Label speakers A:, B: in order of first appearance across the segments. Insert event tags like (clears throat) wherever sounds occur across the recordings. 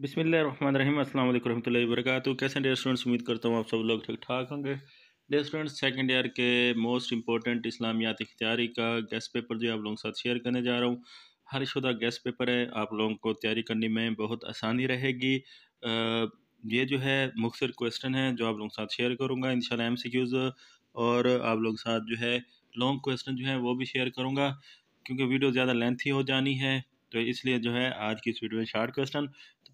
A: बिसमिल्ल run रहीम असल वरहमल वरक कैसे डेयर स्टूडेंट्स उम्मीद करता हूँ आप सब लोग ठीक ठाक होंगे डेयर स्टूडेंट्स सेकेंड ईयर के मोस्ट इंपॉर्टेंट इस्लामियात इख्तियारी का गेस्ट पेपर जो आप लोगों के साथ शेयर करने जा रहा हूँ हर शुदा गेस्ट पेपर है आप लोगों को तैयारी करने में बहुत आसानी रहेगी ये जो है मुख्तर क्वेश्चन है जो आप लोगों के साथ शेयर करूँगा इन शाला क्यूज़ और आप लोगों के साथ जो है लॉन्ग क्वेश्चन जो है वो भी शेयर करूँगा क्योंकि वीडियो ज़्यादा लेंथी हो जानी है तो इसलिए जो है आज की इस वीडियो में शार्ट क्वेश्चन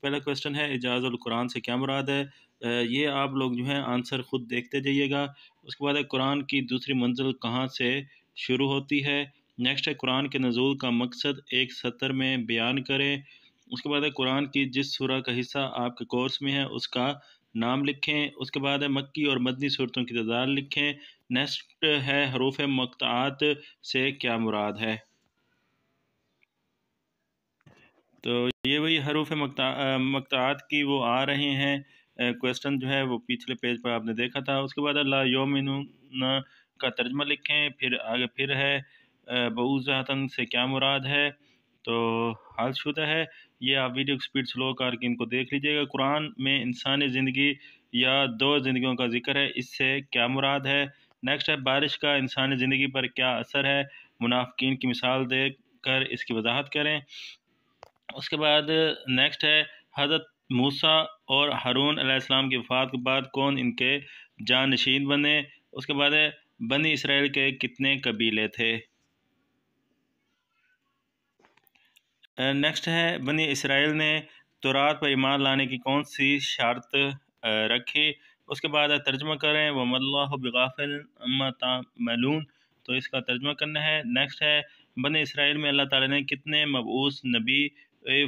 A: पहला क्वेश्चन है एजाज़ कुरान से क्या मुराद है ये आप लोग जो है आंसर खुद देखते जाइएगा उसके बाद है कुरान की दूसरी मंजिल कहाँ से शुरू होती है नेक्स्ट है कुरान के नज़ूल का मकसद एक सतर में बयान करें उसके बाद है कुरान की जिस सूरह का हिस्सा आपके कोर्स में है उसका नाम लिखें उसके बाद है मक्की और मदनी सूरतों की तदार लिखें नेक्स्ट है हरूफ मकतात से क्या मुराद है तो ये वही हरूफ मकता मकतात की वो आ रहे हैं क्वेश्चन जो है वो पिछले पेज पर आपने देखा था उसके बाद ला योमिन का तर्जमा लिखें फिर आगे फिर है बहुजातन से क्या मुराद है तो हाल शुदा है ये आप वीडियो स्पीड स्लो करके इनको देख लीजिएगा कुरान में इंसानी ज़िंदगी या दो ज़िंदगियों का जिक्र है इससे क्या मुराद है नेक्स्ट है बारिश का इंसानी ज़िंदगी पर क्या असर है मुनाफिन की मिसाल देख कर इसकी वजाहत करें उसके बाद नेक्स्ट है हज़रत मूसा और हारून अलैहिस्सलाम की वफ़ात के बाद कौन इनके जानशीन बने उसके बाद है बनी इसराइल के कितने कबीले थे नेक्स्ट है बनी इसराइल ने तुरात पर ईमान लाने की कौन सी शर्त रखी उसके बाद तर्जमा करें वमल्लाबिल मलून तो इसका तर्जमा करना है नेक्स्ट है बनी इसराइल में अल्लाह ताला ने कितने मबूस नबी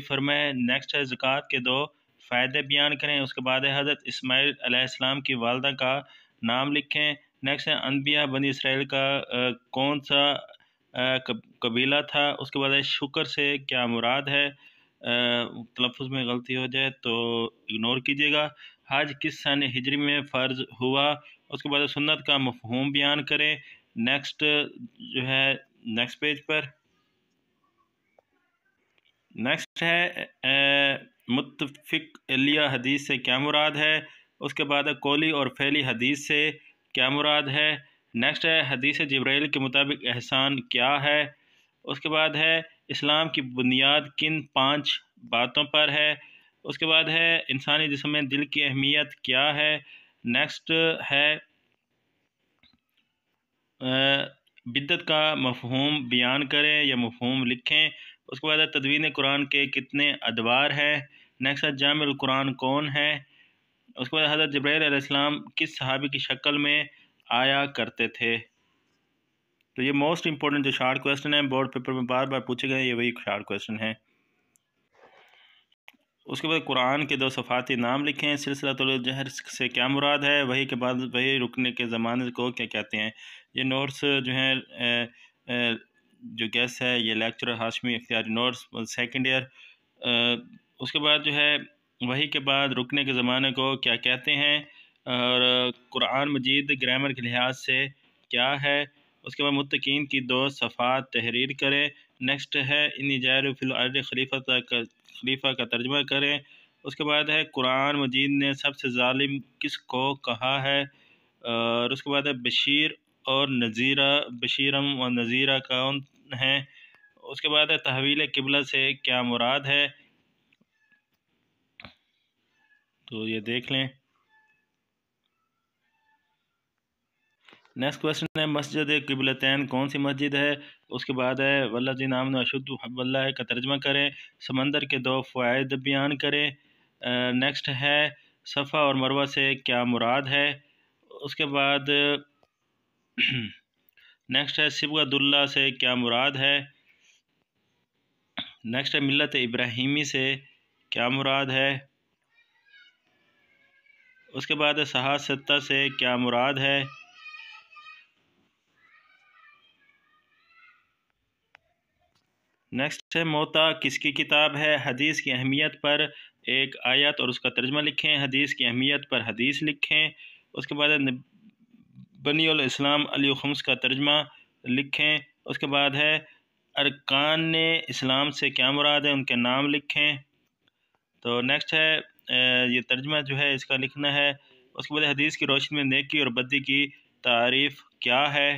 A: फरमाए नेक्स्ट है ज़क़़त के दो फ़ायदे बयान करें उसके बाद है हज़रत इसमाईल अलैहिस्सलाम की वालदा का नाम लिखें नेक्स्ट है अनबिया बनी इसराइल का आ, कौन सा आ, कबीला था उसके बाद है शुक्र से क्या मुराद है तलफ़ में गलती हो जाए तो इग्नोर कीजिएगा हज किस सन हिजरी में फ़र्ज हुआ उसके बाद सुन्नत का मफहूम बयान करें नेक्स्ट जो है नेक्स्ट पेज पर नेक्स्ट है मुतफिक हदीस से क्या मुराद है उसके बाद है कोली और फैली हदीस से क्या मुराद है नेक्स्ट है हदीस जब्राइल के मुताबिक एहसान क्या है उसके बाद है इस्लाम की बुनियाद किन पांच बातों पर है उसके बाद है इंसानी जिसम में दिल की अहमियत क्या है नेक्स्ट है बिदत का मफहम बयान करें या मफहम लिखें उसके बाद तदवीन कुरान के कितने अदवार हैं नेक्स्ट है जामिल कुरान कौन है उसके बाद हज़रत जब्रैल किस सहाबी की शक्ल में आया करते थे तो ये मोस्ट इम्पोर्टेंट जो शार्ट क्वेश्चन है बोर्ड पेपर में बार बार पूछे गए ये वही शार्ट क्वेश्चन है उसके बाद कुरान के दो सफ़ाती नाम लिखे हैं सिलसिला तो जहर से क्या मुराद है वही के बाद वही रुकने के ज़माने को क्या कहते हैं ये नोट्स जो हैं जो गेस्ट है ये लेक्चरर हाशमी इख्तियार नोट्स सेकेंड ईयर उसके बाद जो है वही के बाद रुकने के ज़माने को क्या कहते हैं और कुरान मजीद ग्रामर के लिहाज से क्या है उसके बाद मतकीन की दो सफ़ात तहरीर करें नेक्स्ट है इन जार फिल खलीफा का खलीफा का तर्जमा करें उसके बाद है कुरान मजीद ने सबसे ालिम किस को कहा है और उसके बाद है बशीर और नज़ीरा बशीरम और नज़ीरा कौन है उसके बाद है तहवील किबला से क्या मुराद है तो ये देख लें नेक्स्ट क्वेश्चन है मस्जिद किबलतैन कौन सी मस्जिद है उसके बाद है वल्ला जी नाम अशुद्ध वल्ला का तर्जमा करें समंदर के दो फ़ायद बयान करें नेक्स्ट है सफ़ा और मरवा से क्या मुराद है उसके बाद (clears throat) नेक्स्ट है सिबगदुल्ला से क्या मुराद है नेक्स्ट है मिलत इब्राहिमी से क्या मुराद है उसके बाद है सत्ता से क्या मुराद है नेक्स्ट है मोता किसकी किताब है हदीस की अहमियत पर एक आयत और उसका तर्जमा लिखें हदीस की अहमियत पर हदीस लिखें उसके बाद बनीसलाम अली खम्स का तर्जमा लिखें उसके बाद है अरकान ने इस्लाम से क्या मुराद है उनके नाम लिखें तो नेक्स्ट है ये तर्जमा जो है इसका लिखना है उसके बाद हदीस की रोशनी में नेकी और बदी की तारीफ़ क्या है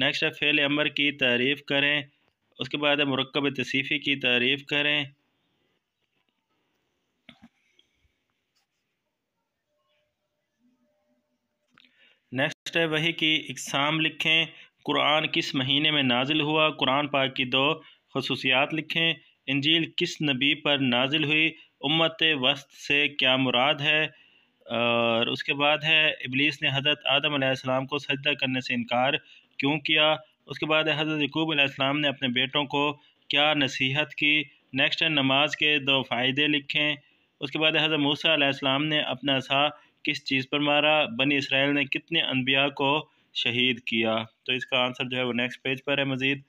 A: नेक्स्ट है फ़ेल अमर की तारीफ़ करें उसके बाद है मरकब तसीफ़ी की तारीफ़ करें नेक्स्ट है वही कि इकसाम लिखें कुरान किस महीने में नाजिल हुआ कुरान पाक की दो खसूसियात लिखें इंजील किस नबी पर नाजिल हुई उम्मत वस्त से क्या मुराद है और उसके बाद है इबलीस ने हज़रत आदम आसमाम को सजदा करने से इनकार क्यों किया उसके बाद है हज़रत यकूब आसमाम ने अपने बेटों को क्या नसीहत की नेक्स्ट है नमाज के दो फ़ायदे लिखें उसके बाद हज़रत मूसा आसमाम ने अपना सा किस चीज़ पर मारा बनी इसराइल ने कितने अनबिया को शहीद किया तो इसका आंसर जो है वो नेक्स्ट पेज पर है मज़ीद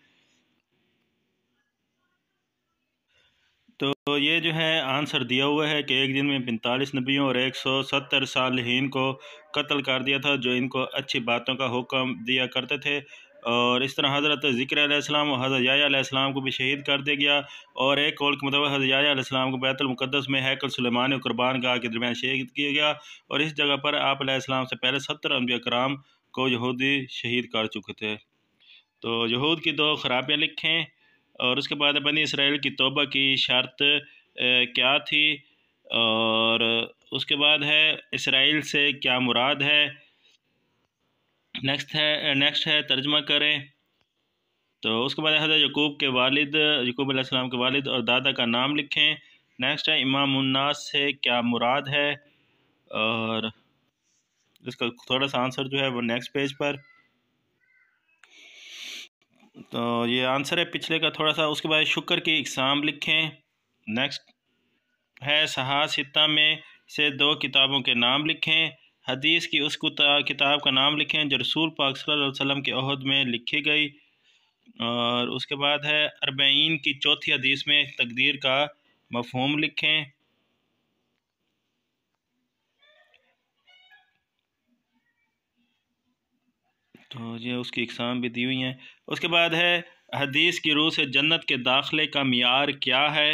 A: तो ये जो है आंसर दिया हुआ है कि एक दिन में पैंतालीस नबियों और एक सौ सत्तर सालहीन को कत्ल कर दिया था जो इनको अच्छी बातों का हुक्म दिया करते थे और इस तरह हज़रत आसमाम और हज़रत याम को भी शहीद कर दिया गया और एक कौल के मतलब हज़रत याम को बैतुलमक़दस में हैकल सलेमान और कुरबान गाह के दरमियान शहीद किया गया और इस जगह पर आप से पहले सत्तर अम्बिया कराम को यहूदी शहीद कर चुके थे तो यहूद की दो खराबियाँ लिखें और उसके बाद बनी इसराइल की तोबा की शर्त क्या थी और उसके बाद है इसराइल से क्या मुराद है नेक्स्ट है नेक्स्ट है तर्जमा करें तो उसके बाद हजरत यकूब के वालिद यकूब अलैहिस्सलाम के वालिद और दादा का नाम लिखें नेक्स्ट है इमाम उन्नास से क्या मुराद है और इसका थोड़ा सा आंसर जो है वो नेक्स्ट पेज पर तो ये आंसर है पिछले का थोड़ा सा उसके बाद शुक्र की इकसाम लिखें नेक्स्ट है सहा सिता में से दो किताबों के नाम लिखें हदीस की उस किताब का नाम लिखें जो रसूल पाक सल्लल्लाहु अलैहि वसल्लम के अहद में लिखी गई और उसके बाद है अरबईन की चौथी हदीस में तकदीर का मफहम लिखें तो ये उसकी इकसाम भी दी हुई हैं उसके बाद है हदीस की रूह से जन्नत के दाखिले का मैार क्या है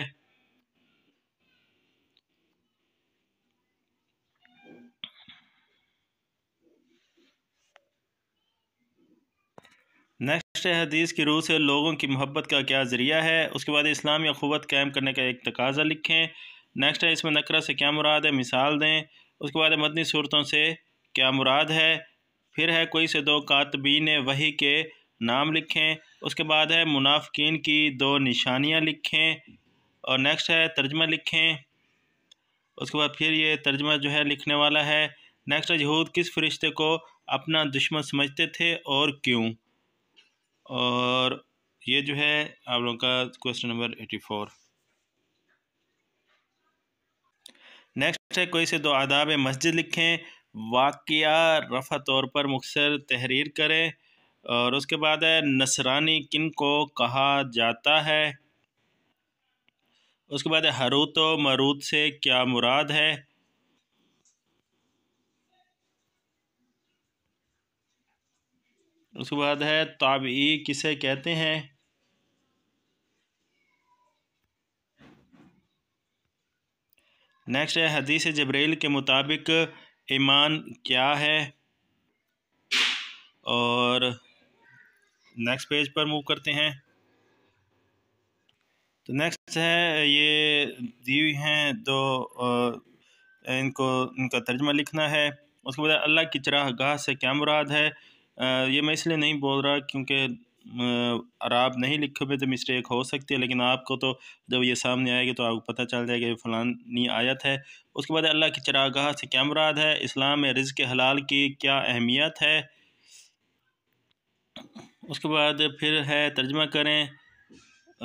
A: नेक्स्ट है हदीस की रूह से लोगों की मोहब्बत का क्या ज़रिया है उसके बाद इस्लाम या क़वत कायम करने का एक तकाजा लिखें नेक्स्ट है इसमें नकरा से क्या मुराद है मिसाल दें उसके बाद मदनी सूरतों से क्या मुराद है फिर है कोई से दो कातबीन वही के नाम लिखें उसके बाद है मुनाफिकीन की दो निशानियाँ लिखें और नेक्स्ट है तर्जमा लिखें उसके बाद फिर ये तर्जमा जो है लिखने वाला है नेक्स्ट है यहूद किस फरिश्ते को अपना दुश्मन समझते थे और क्यों और ये जो है आप लोगों का question number eighty four next है कोई से दो आदाब मस्जिद लिखें वाक़ रफ़ा तौर पर मुख्तर तहरीर करें और उसके बाद है नसरानी किन को कहा जाता है उसके बाद है हरूत मरूद से क्या मुराद है उसके बाद है ताबी किसे कहते हैं नेक्स्ट है हदीस जबरेल के मुताबिक ईमान क्या है और नेक्स्ट पेज पर मूव करते हैं तो नेक्स्ट है ये दी हुई हैं दो इनको इनका तर्जमा लिखना है उसके बाद अल्लाह की चराह गाह से क्या मुराद है ये मैं इसलिए नहीं बोल रहा क्योंकि अरब नहीं लिखे हुए तो मिस्टेक हो सकती है लेकिन आपको तो जब ये सामने आएगी तो आपको पता चल जाएगा ये फलानी आयत है उसके बाद अल्लाह की चरागाह से क्या मुराद है इस्लाम में रिज़ के हलाल की क्या अहमियत है उसके बाद फिर है तर्जमा करें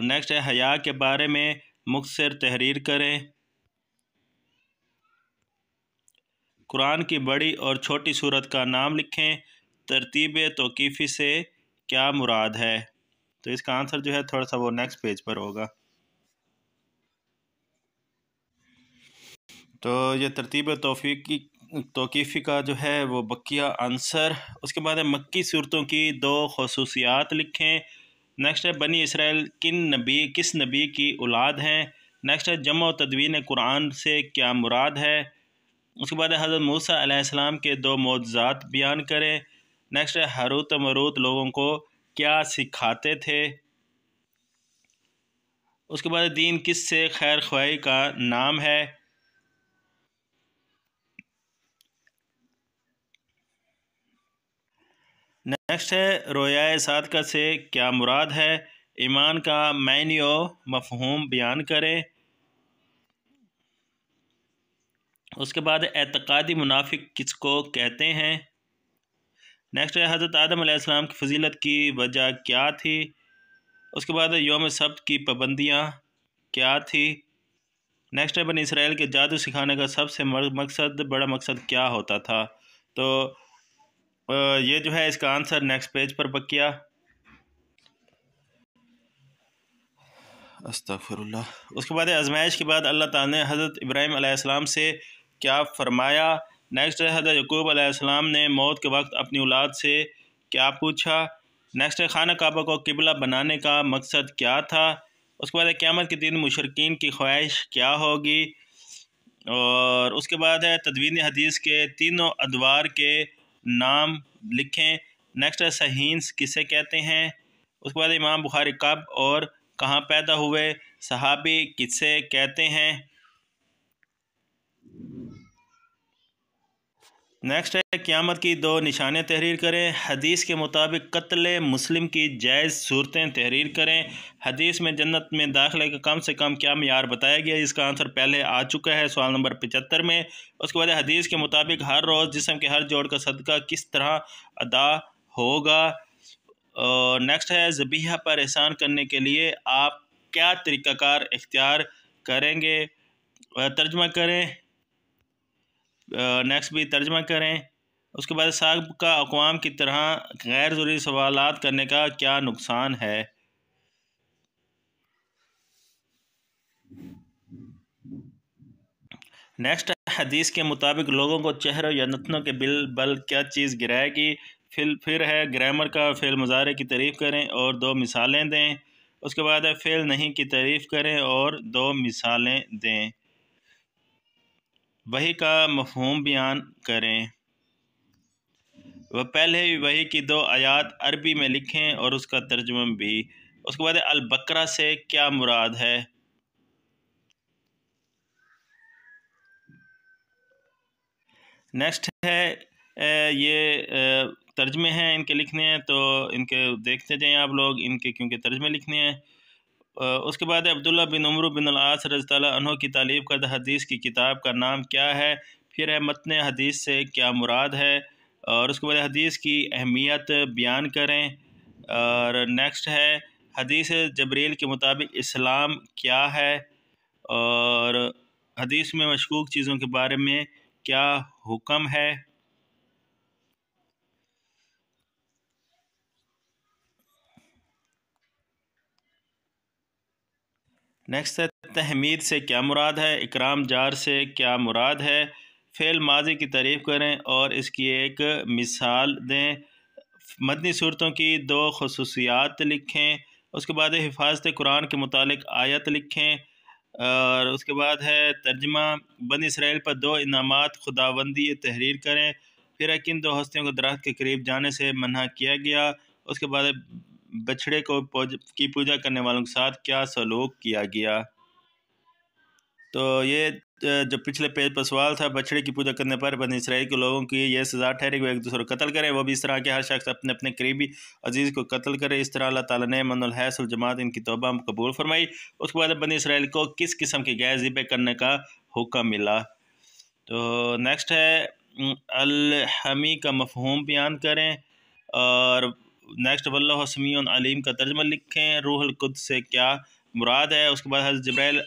A: नेक्स्ट है हया के बारे में मुखसर तहरीर करें कुरान की बड़ी और छोटी सूरत का नाम लिखें तरतीब तोकीफ़ी से क्या मुराद है तो इसका आंसर जो है थोड़ा सा वो नेक्स्ट पेज पर होगा तो ये तरतीब तोफ़ी की तोकीफ़ी का जो है वो बकिया आंसर उसके बाद है मक्की सूरतों की दो खसूसियात लिखें नेक्स्ट है बनी इसराइल किन नबी किस नबी की औलाद हैं नेक्स्ट है जम तदवीन कुरान से क्या मुराद है उसके बाद हज़रत मूसा अलैहिस्सलाम के दो मोजात बयान करें नेक्स्ट हरूत मरूत लोगों को क्या सिखाते थे उसके बाद दीन किस से खैर ख्वाही का नाम है नेक्स्ट है रोयाए सादका से क्या मुराद है ईमान का मैन्यो मफहूम बयान करें उसके बाद एतकादी मुनाफिक किसको कहते हैं नेक्स्ट है हज़रत आदम आदम की फजीलत की वजह क्या थी उसके बाद योम सब्त की पाबंदियाँ क्या थी नेक्स्ट है बन इसराइल के जादू सिखाने का सबसे मकसद बड़ा मकसद क्या होता था तो ये जो है इसका आंसर नेक्स्ट पेज पर बकिया अस्तफ़रल्ला उसके बाद आजमाइश के बाद अल्लाह ताला ने हज़रत इब्राहिम आसमाम से क्या फ़रमाया नेक्स्ट है हज़रत यकूब आसमाम ने मौत के वक्त अपनी औलाद से क्या पूछा नेक्स्ट है खाना काबा को किबला बनाने का मकसद क्या था उसके बाद क़्यामत के दिन मुशरकिन की ख्वाहिश क्या होगी और उसके बाद है तदवीन हदीस के तीनों अदवार के नाम लिखें नेक्स्ट है सहीन्स किसे कहते हैं उसके बाद इमाम बुखारी कब और कहाँ पैदा हुए सहाबी किसे कहते हैं नेक्स्ट है क़्यामत की दो निशाने तहरीर करें हदीस के मुताबिक कत्ल मुस्लिम की जायज़ सूरतें तहरीर करें हदीस में जन्नत में दाखिले का कम से कम क्या मैार बताया गया इसका आंसर पहले आ चुका है सवाल नंबर पचहत्तर में उसके बाद हदीस के मुताबिक हर रोज़ जिसम के हर जोड़ का सदका किस तरह अदा होगा और नेक्स्ट है जबीहा पर एहसान करने के लिए आप क्या तरीक़ाकार इख्तियार करेंगे तर्जमा करें नेक्स्ट भी तर्जमा करें उसके बाद साग का अकवाम की तरह गैर ज़रूरी सवाल करने का क्या नुकसान है नेक्स्ट हदीस के मुताबिक लोगों को चेहरों या नतनों के बिल बल क्या चीज़ गिराएगी फिर फिर है ग्रामर का फेल मुजारे की तारीफ़ करें और दो मिसालें दें उसके बाद है फेल नहीं की तारीफ़ करें और दो मिसालें दें वही का मफहम बयान करें वह पहले भी वही की दो आयात अरबी में लिखें और उसका तर्जुम भी उसके बाद अलबकरा से क्या मुराद है नेक्स्ट है ये तर्जमे हैं इनके लिखने हैं तो इनके देखते जाएं आप लोग इनके क्योंकि तर्जमे लिखने हैं उसके बाद अब्दुल्ला बिन उमर बिन आस रजतों की तालीब कर हदीस की किताब का नाम क्या है फिर है मतन हदीस से क्या मुराद है और उसके बाद हदीस की अहमियत बयान करें और नेक्स्ट है हदीस जबरील के मुताबिक इस्लाम क्या है और हदीस में मशकूक चीज़ों के बारे में क्या हुक्म है नेक्स्ट है तहमीद से क्या मुराद है इकराम जार से क्या मुराद है फ़ेल माजी की तारीफ़ करें और इसकी एक मिसाल दें मदनी सूरतों की दो खसूसियात लिखें उसके बाद हिफाजत कुरान के मुतालिक आयत लिखें और उसके बाद है तर्जमा बन इसराइल पर दो इनाम खुदाबंदी तहरीर करें फिर किन दो हस्तियों को दरख्त के करीब जाने से मना किया गया उसके बाद बछड़े को की पूजा करने वालों के साथ क्या सलूक किया गया तो ये जो पिछले पेज पर सवाल था बछड़े की पूजा करने पर बनी इसराइल के लोगों की यह सज़ा ठहरी वो एक दूसरे को कत्ल करें वो भी इस तरह के हर शख्स अपने अपने करीबी अजीज़ को कत्ल करें इस तरह अल्लाह ताला ने मनहैस जमात इनकी तोबा कबूल फरमाई उसके बाद बनी इसराइल को किस किस्म की गैर ज़िबे करने का हुक्म मिला तो नेक्स्ट है अलहमी का मफहूम बयान करें और नेक्स्ट वल्लमीन आलिम अलीम का तर्जमा लिखें रूहल कुद से क्या मुराद है उसके बाद हज़र जब्रैल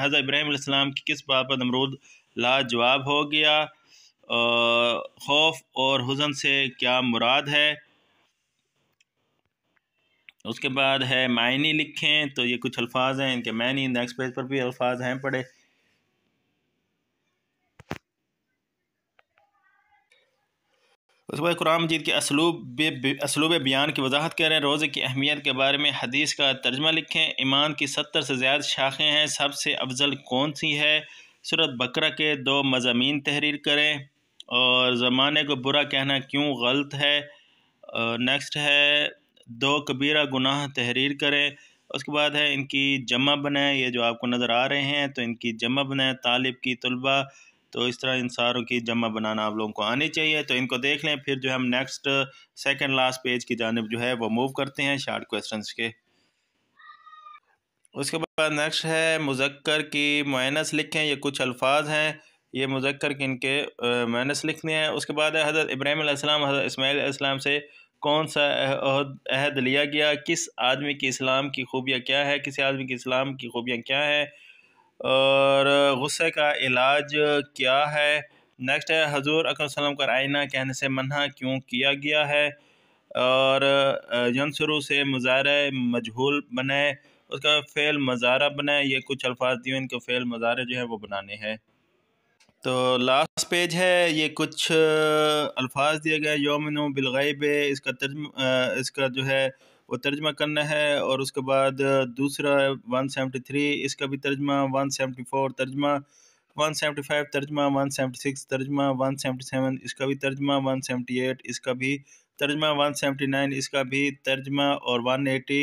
A: हज़र इब्राहिम की किस बात पर नमरूद लाजवाब हो गया खौफ और हुजन से क्या मुराद है उसके बाद है मायनी लिखें तो ये कुछ अल्फाज हैं इनके मैनी नेक्स्ट पेज पर भी अल्फाज हैं पढ़े उसके कुरान मजीद के असलूब असलूब बयान की वजाहत करें रोज़े की अहमियत के बारे में हदीस का तर्जमा लिखें ईमान की सत्तर से ज़्यादा शाखें हैं सबसे अफजल कौन सी है सूरत बकरा के दो मजामी तहरीर करें और ज़माने को बुरा कहना क्यों गलत है नेक्स्ट है दो कबीरा गुनाह तहरीर करें उसके बाद है इनकी जमा बनाएँ ये जो आपको नज़र आ रहे हैं तो इनकी जमा बनाएं तालिब की तलबा तो इस तरह इन सारों की जमा बनाना आप लोगों को आनी चाहिए तो इनको देख लें फिर जो हम नेक्स्ट सेकेंड लास्ट पेज की जानब जो है वो मूव करते हैं शार्ट क्वेश्चन के उसके बाद नेक्स्ट है मुजक्कर की मुनस लिखें ये कुछ अल्फाज हैं ये मुजक्कर के इनके मुनस लिखने हैं उसके बाद है हज़रत इब्राहिम हज़रत से कौन सा अहद लिया गया किस आदमी की इस्लाम की खूबियाँ क्या है किसी आदमी की इस्लाम की खूबियाँ क्या हैं और गुस्से का इलाज क्या है नेक्स्ट है हजूर अकरम का आयना कहने से मना क्यों किया गया है और जनसरू से मुजाहर मजहूल बने उसका फ़ेल मज़ारा बनाए ये कुछ अल्फाज दिए इनके फ़ेल मज़ारे जो है वो बनाने हैं तो लास्ट पेज है ये कुछ अल्फाज दिए गए योमिन बिलगैब इसका तर्ज इसका जो है वो तर्जमा करना है और उसके बाद दूसरा वन सेवेंटी थ्री इसका भी तर्जमा वन सेवेंटी फोर तर्जमा वन सेवेंटी फाइव तर्जमा वन सेवेंटी सिक्स तर्जमा वन सेवेंटी सेवन इसका भी तर्जमा वन सेवेंटी एट इसका भी तर्जमा वन सेवेंटी नाइन इसका भी तर्जमा और वन एटी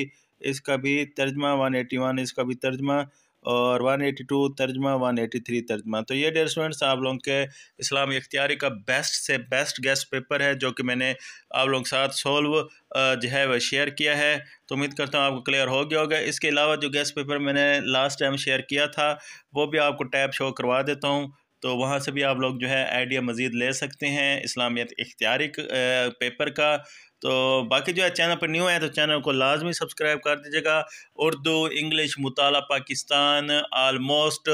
A: इसका भी तर्जमा वन एटी वन इसका भी तर्जमा और 182 तर्जमा 183 तर्जमा तो ये डेयर स्टूडेंट्स आप लोगों के इस्लाम इख्तियारी का बेस्ट से बेस्ट गेस्ट पेपर है जो कि मैंने आप लोगों के साथ सोल्व जो है वह शेयर किया है तो उम्मीद करता हूँ आपको क्लियर हो गया होगा इसके अलावा जो गेस्ट पेपर मैंने लास्ट टाइम शेयर किया था वो भी आपको टैब शो करवा देता हूँ तो वहाँ से भी आप लोग जो है आइडिया मज़ीद ले सकते हैं इस्लामियत इख्तियारी पेपर का तो बाकी जो है चैनल पर न्यू है तो चैनल को लाजमी सब्सक्राइब कर दीजिएगा उर्दू इंग्लिश मुताल पाकिस्तान आलमोस्ट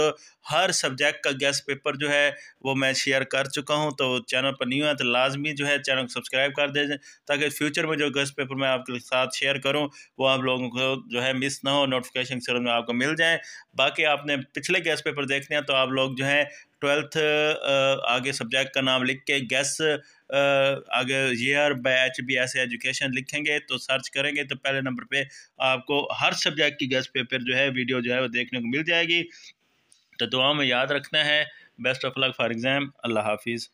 A: हर सब्जेक्ट का गेस्ट पेपर जो है वो मैं शेयर कर चुका हूँ तो चैनल पर न्यू है तो लाजमी जो है चैनल को सब्सक्राइब कर दीजिए ताकि फ्यूचर में जो गेस्ट पेपर मैं आपके साथ शेयर करूँ वो आप लोगों को जो है मिस ना हो नोटिफिकेशन में आपको मिल जाए बाकी आपने पिछले गेस्ट पेपर देखने हैं तो आप लोग जो है ट्वेल्थ आगे सब्जेक्ट का नाम लिख के गैस आगे ईयर बैच भी ऐसे एजुकेशन लिखेंगे तो सर्च करेंगे तो पहले नंबर पे आपको हर सब्जेक्ट की गैस पेपर जो है वीडियो जो है वो देखने को मिल जाएगी तो दुआ में याद रखना है best of luck for exam अल्लाह हाफिज़